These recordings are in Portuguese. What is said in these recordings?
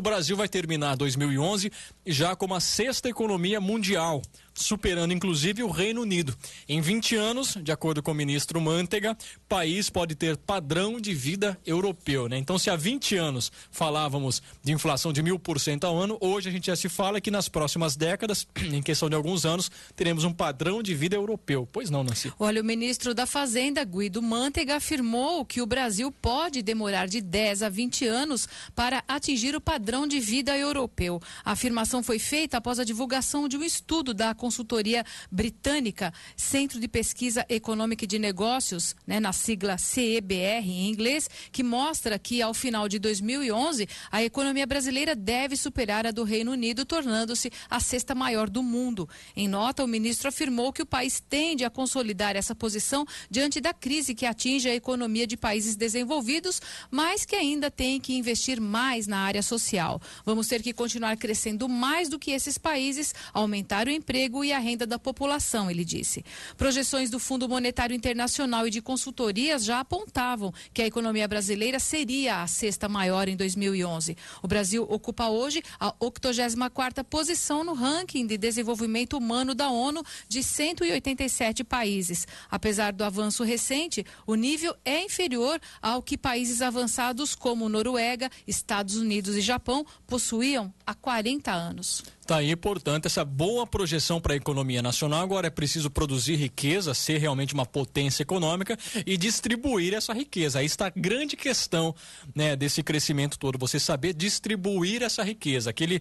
O Brasil vai terminar 2011 já como a sexta economia mundial, superando inclusive o Reino Unido. Em 20 anos, de acordo com o ministro Mantega, o país pode ter padrão de vida europeu. Né? Então, se há 20 anos falávamos de inflação de mil por cento ao ano, hoje a gente já se fala que nas próximas décadas, em questão de alguns anos, teremos um padrão de vida europeu. Pois não, Nancy? Olha, o ministro da Fazenda, Guido Mantega, afirmou que o Brasil pode demorar de 10 a 20 anos para atingir o padrão padrão de vida europeu. A afirmação foi feita após a divulgação de um estudo da consultoria britânica Centro de Pesquisa Econômica e de Negócios, né, na sigla CEBR em inglês, que mostra que ao final de 2011 a economia brasileira deve superar a do Reino Unido, tornando-se a sexta maior do mundo. Em nota, o ministro afirmou que o país tende a consolidar essa posição diante da crise que atinge a economia de países desenvolvidos, mas que ainda tem que investir mais na área social Vamos ter que continuar crescendo mais do que esses países, aumentar o emprego e a renda da população, ele disse. Projeções do Fundo Monetário Internacional e de consultorias já apontavam que a economia brasileira seria a sexta maior em 2011. O Brasil ocupa hoje a 84ª posição no ranking de desenvolvimento humano da ONU de 187 países. Apesar do avanço recente, o nível é inferior ao que países avançados como Noruega, Estados Unidos e Japão Japão possuíam há 40 anos. Tá aí, portanto, essa boa projeção para a economia nacional. Agora é preciso produzir riqueza, ser realmente uma potência econômica e distribuir essa riqueza. Aí está a grande questão né, desse crescimento todo, você saber distribuir essa riqueza. Aquele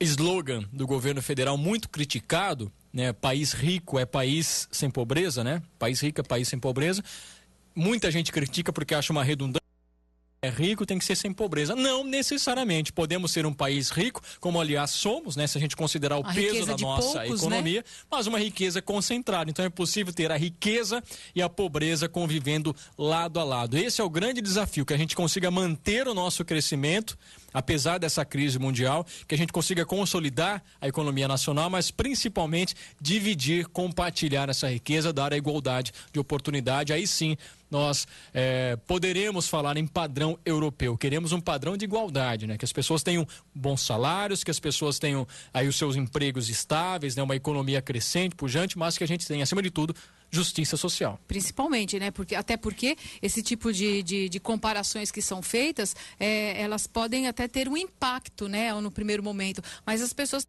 slogan do governo federal muito criticado, né, país rico é país sem pobreza, né? País rico é país sem pobreza. Muita gente critica porque acha uma redundância é rico tem que ser sem pobreza. Não necessariamente. Podemos ser um país rico, como aliás somos, né? Se a gente considerar o a peso da nossa poucos, né? economia, né? mas uma riqueza concentrada. Então é possível ter a riqueza e a pobreza convivendo lado a lado. Esse é o grande desafio, que a gente consiga manter o nosso crescimento, apesar dessa crise mundial, que a gente consiga consolidar a economia nacional, mas principalmente dividir, compartilhar essa riqueza, dar a igualdade de oportunidade. Aí sim nós é, poderemos falar em padrão europeu. Queremos um padrão de igualdade, né? Que as pessoas tenham bons salários, que as pessoas tenham aí os seus empregos estáveis, né? Uma economia crescente, pujante, mas que a gente tenha, acima de tudo, justiça social. Principalmente, né? Porque, até porque esse tipo de, de, de comparações que são feitas, é, elas podem até ter um impacto, né? No primeiro momento. Mas as pessoas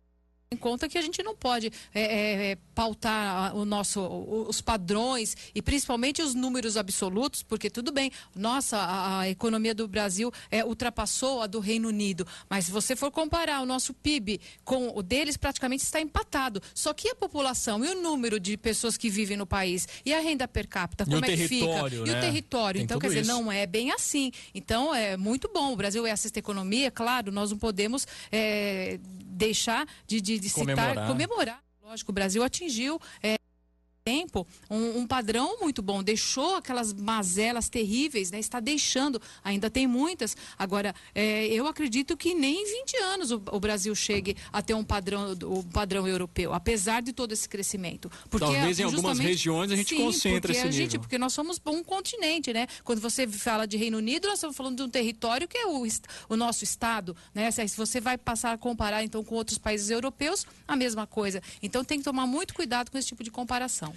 em conta que a gente não pode é, é, é pautar o nosso, os padrões e principalmente os números absolutos, porque tudo bem, nossa, a, a economia do Brasil é, ultrapassou a do Reino Unido, mas se você for comparar o nosso PIB com o deles, praticamente está empatado. Só que a população e o número de pessoas que vivem no país e a renda per capita, como é que fica? Né? E o né? território. Tem então, quer dizer, isso. não é bem assim. Então, é muito bom. O Brasil é sexta economia, claro, nós não podemos é, deixar de, de, de comemorar. citar, comemorar. Lógico, o Brasil atingiu. É tempo um, um, padrão muito bom. Deixou aquelas mazelas terríveis, né? Está deixando, ainda tem muitas. Agora, é, eu acredito que nem em 20 anos o, o Brasil chegue a ter um padrão, o padrão europeu, apesar de todo esse crescimento. Porque, Talvez em algumas regiões a gente sim, concentra esse a nível. Gente, porque nós somos um continente, né? Quando você fala de Reino Unido, nós estamos falando de um território que é o, o nosso estado, né? Se você vai passar a comparar então com outros países europeus, a mesma coisa. Então tem que tomar muito cuidado com esse tipo de comparação.